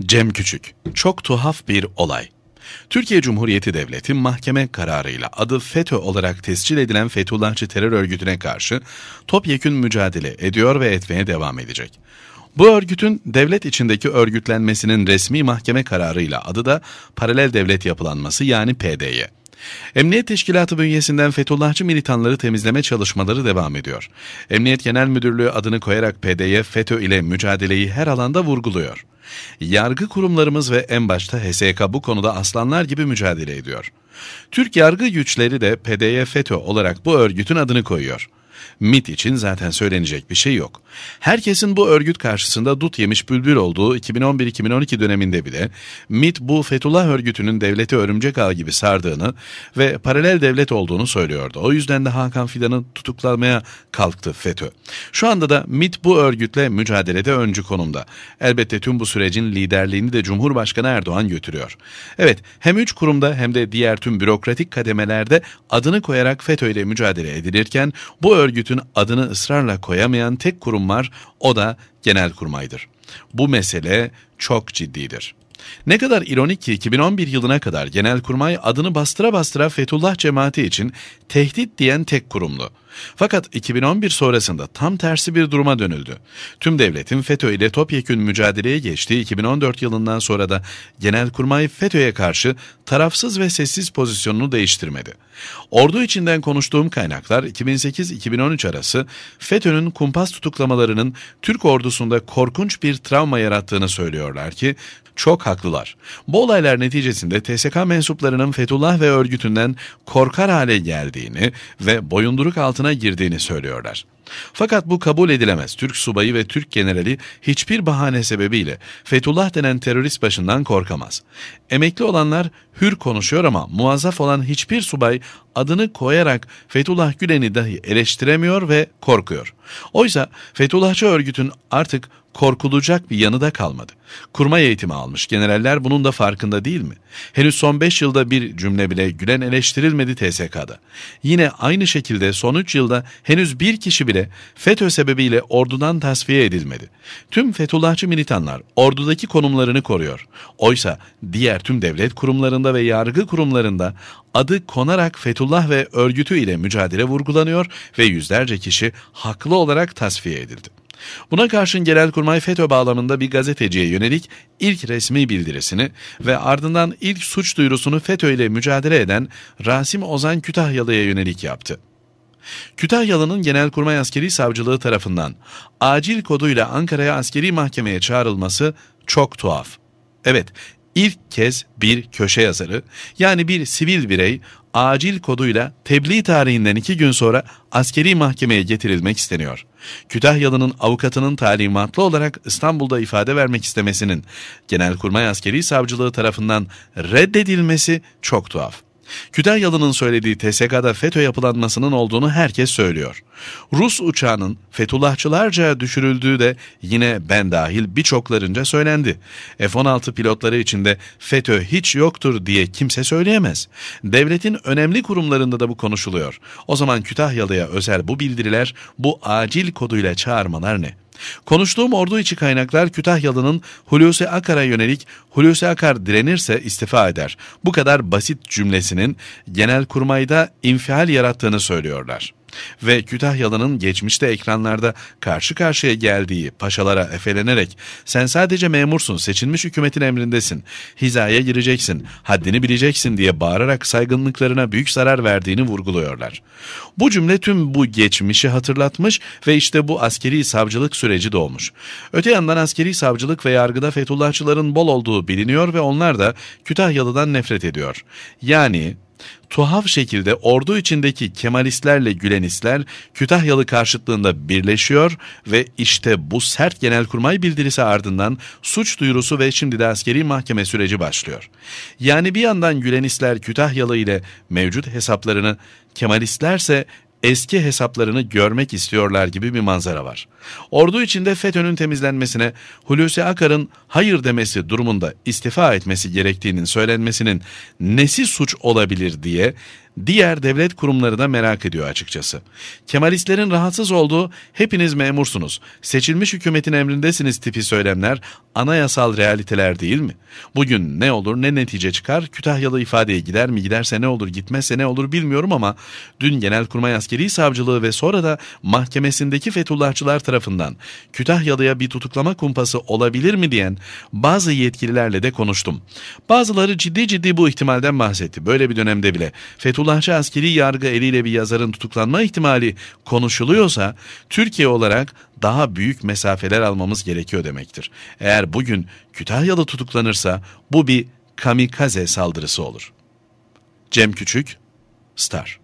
Cem Küçük, çok tuhaf bir olay. Türkiye Cumhuriyeti Devleti mahkeme kararıyla adı FETÖ olarak tescil edilen Fethullahçı terör örgütüne karşı topyekün mücadele ediyor ve etmeye devam edecek. Bu örgütün devlet içindeki örgütlenmesinin resmi mahkeme kararıyla adı da paralel devlet yapılanması yani PDY. Emniyet Teşkilatı bünyesinden Fethullahçı militanları temizleme çalışmaları devam ediyor. Emniyet Genel Müdürlüğü adını koyarak PDY FETÖ ile mücadeleyi her alanda vurguluyor. Yargı kurumlarımız ve en başta HSK bu konuda aslanlar gibi mücadele ediyor. Türk yargı güçleri de PDY FETÖ olarak bu örgütün adını koyuyor. MIT için zaten söylenecek bir şey yok. Herkesin bu örgüt karşısında dut yemiş bülbül olduğu 2011-2012 döneminde bile MIT bu Fethullah örgütünün devleti örümcek ağ gibi sardığını ve paralel devlet olduğunu söylüyordu. O yüzden de Hakan Fidan'ı tutuklamaya kalktı FETÖ. Şu anda da MIT bu örgütle mücadelede öncü konumda. Elbette tüm bu sürecin liderliğini de Cumhurbaşkanı Erdoğan götürüyor. Evet hem üç kurumda hem de diğer tüm bürokratik kademelerde adını koyarak FETÖ ile mücadele edilirken bu örgüt örgütün adını ısrarla koyamayan tek kurum var, o da Genelkurmay'dır. Bu mesele çok ciddidir. Ne kadar ironik ki 2011 yılına kadar Genelkurmay adını bastıra bastıra Fethullah cemaati için tehdit diyen tek kurumdu. Fakat 2011 sonrasında tam tersi bir duruma dönüldü. Tüm devletin FETÖ ile topyekün mücadeleye geçtiği 2014 yılından sonra da Genelkurmay FETÖ'ye karşı tarafsız ve sessiz pozisyonunu değiştirmedi. Ordu içinden konuştuğum kaynaklar 2008-2013 arası FETÖ'nün kumpas tutuklamalarının Türk ordusunda korkunç bir travma yarattığını söylüyorlar ki çok haklılar. Bu olaylar neticesinde TSK mensuplarının Fethullah ve örgütünden korkar hale geldiğini ve boyunduruk altına girdiğini söylüyorlar. Fakat bu kabul edilemez. Türk subayı ve Türk generali hiçbir bahane sebebiyle Fethullah denen terörist başından korkamaz. Emekli olanlar hür konuşuyor ama muazzaf olan hiçbir subay adını koyarak Fethullah Gülen'i dahi eleştiremiyor ve korkuyor. Oysa Fethullahçı örgütün artık korkulacak bir yanı da kalmadı. Kurma eğitimi almış generaller bunun da farkında değil mi? Henüz son 5 yılda bir cümle bile Gülen eleştirilmedi TSK'da. Yine aynı şekilde son 3 yılda henüz bir kişi bile bile FETÖ sebebiyle ordudan tasfiye edilmedi. Tüm Fethullahçı militanlar ordudaki konumlarını koruyor. Oysa diğer tüm devlet kurumlarında ve yargı kurumlarında adı konarak Fethullah ve örgütü ile mücadele vurgulanıyor ve yüzlerce kişi haklı olarak tasfiye edildi. Buna karşın Genelkurmay FETÖ bağlamında bir gazeteciye yönelik ilk resmi bildirisini ve ardından ilk suç duyurusunu FETÖ ile mücadele eden Rasim Ozan Kütahyalı'ya yönelik yaptı. Kütahyalı'nın Genelkurmay Askeri Savcılığı tarafından acil koduyla Ankara'ya askeri mahkemeye çağrılması çok tuhaf. Evet, ilk kez bir köşe yazarı yani bir sivil birey acil koduyla tebliğ tarihinden iki gün sonra askeri mahkemeye getirilmek isteniyor. Kütahyalı'nın avukatının talimatlı olarak İstanbul'da ifade vermek istemesinin Genelkurmay Askeri Savcılığı tarafından reddedilmesi çok tuhaf. Kütahyalı'nın söylediği TSK'da FETÖ yapılanmasının olduğunu herkes söylüyor. Rus uçağının Fethullahçılarca düşürüldüğü de yine ben dahil birçoklarınca söylendi. F-16 pilotları içinde FETÖ hiç yoktur diye kimse söyleyemez. Devletin önemli kurumlarında da bu konuşuluyor. O zaman Kütahyalı'ya özel bu bildiriler, bu acil koduyla çağırmalar ne? Konuştuğum ordu içi kaynaklar Kütahyalı'nın Hulusi Akar'a yönelik Hulusi Akar direnirse istifa eder. Bu kadar basit cümlesinin genel kurmayda infial yarattığını söylüyorlar ve Kütahyalı'nın geçmişte ekranlarda karşı karşıya geldiği paşalara efelenerek sen sadece memursun, seçilmiş hükümetin emrindesin, hizaya gireceksin, haddini bileceksin diye bağırarak saygınlıklarına büyük zarar verdiğini vurguluyorlar. Bu cümle tüm bu geçmişi hatırlatmış ve işte bu askeri savcılık süreci doğmuş. Öte yandan askeri savcılık ve yargıda Fethullahçıların bol olduğu biliniyor ve onlar da Kütahyalı'dan nefret ediyor. Yani Tuhaf şekilde ordu içindeki Kemalistlerle Gülenistler Kütahyalı karşıtlığında birleşiyor ve işte bu sert genelkurmay bildirisi ardından suç duyurusu ve şimdi de askeri mahkeme süreci başlıyor. Yani bir yandan Gülenistler Kütahyalı ile mevcut hesaplarını Kemalistlerse eski hesaplarını görmek istiyorlar gibi bir manzara var. Ordu içinde FETÖ'nün temizlenmesine Hulusi Akar'ın hayır demesi durumunda istifa etmesi gerektiğinin söylenmesinin nesi suç olabilir diye diğer devlet kurumları da merak ediyor açıkçası. Kemalistlerin rahatsız olduğu hepiniz memursunuz, seçilmiş hükümetin emrindesiniz tipi söylemler anayasal realiteler değil mi? Bugün ne olur ne netice çıkar Kütahyalı ifadeye gider mi giderse ne olur gitmezse ne olur bilmiyorum ama dün Genelkurmay Askeri Savcılığı ve sonra da mahkemesindeki Fethullahçılar tarafından Kütahyalı'ya bir tutuklama kumpası olabilir mi diyen bazı yetkililerle de konuştum. Bazıları ciddi ciddi bu ihtimalden bahsetti. Böyle bir dönemde bile Fethullah Fethullahçı askeri yargı eliyle bir yazarın tutuklanma ihtimali konuşuluyorsa Türkiye olarak daha büyük mesafeler almamız gerekiyor demektir. Eğer bugün Kütahyalı tutuklanırsa bu bir kamikaze saldırısı olur. Cem Küçük, Star